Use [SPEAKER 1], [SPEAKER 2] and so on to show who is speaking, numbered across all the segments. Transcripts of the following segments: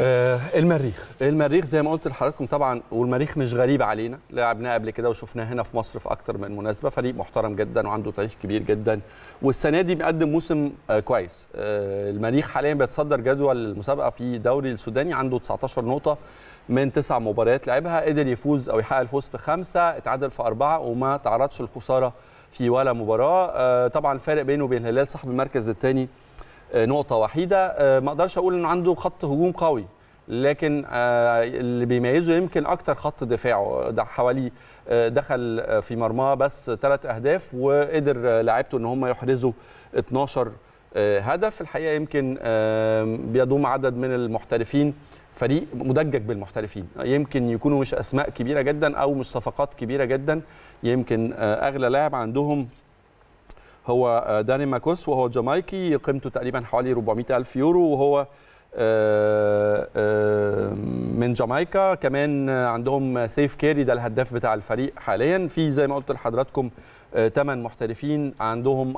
[SPEAKER 1] آه المريخ المريخ زي ما قلت لحضراتكم طبعا والمريخ مش غريب علينا لعبناه قبل كده وشفناه هنا في مصر في اكتر من مناسبه فريق محترم جدا وعنده تاريخ كبير جدا والسنه دي بيقدم موسم آه كويس آه المريخ حاليا بيتصدر جدول المسابقه في دوري السوداني عنده 19 نقطه من تسع مباريات لعبها قدر يفوز او يحقق الفوز في خمسه اتعادل في اربعه وما تعرضش للخساره في ولا مباراه آه، طبعا الفارق بينه وبين الهلال صاحب المركز الثاني آه، نقطه وحيده آه، ما اقدرش اقول انه عنده خط هجوم قوي لكن آه، اللي بيميزه يمكن اكتر خط دفاعه ده حوالي دخل في مرماه بس ثلاث اهداف وقدر لاعبته ان هم يحرزوا 12 هدف الحقيقه يمكن بيضم عدد من المحترفين فريق مدجج بالمحترفين يمكن يكونوا مش اسماء كبيره جدا او مش صفقات كبيره جدا يمكن اغلى لاعب عندهم هو آه، داني ماكوس وهو جامايكي قيمته تقريبا حوالي 400 ألف يورو وهو آه، آه، من جامايكا كمان عندهم سيف كيري ده الهداف بتاع الفريق حاليا في زي ما قلت لحضراتكم 8 محترفين عندهم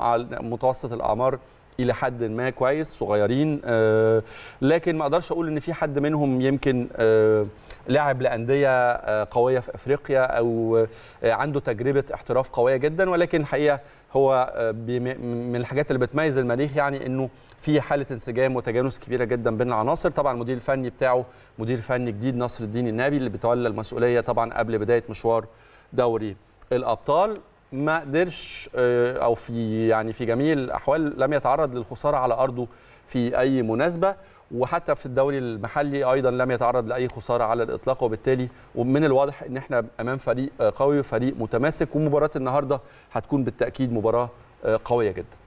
[SPEAKER 1] متوسط الأعمار الى حد ما كويس صغيرين آه، لكن ما اقدرش اقول ان في حد منهم يمكن آه، لاعب لانديه آه، قويه في افريقيا او عنده تجربه احتراف قويه جدا ولكن الحقيقه هو من الحاجات اللي بتميز المريخ يعني انه في حاله انسجام وتجانس كبيره جدا بين العناصر طبعا المدير الفني بتاعه مدير فني جديد نصر الدين النبي اللي بيتولى المسؤوليه طبعا قبل بدايه مشوار دوري الابطال ما قدرش آه، او في يعني في جميع الاحوال لم يتعرض للخساره على ارضه في اي مناسبه وحتى في الدوري المحلي ايضا لم يتعرض لاي خساره على الاطلاق وبالتالي ومن الواضح ان احنا امام فريق آه، قوي وفريق متماسك ومباراه النهارده هتكون بالتاكيد مباراه آه، قويه جدا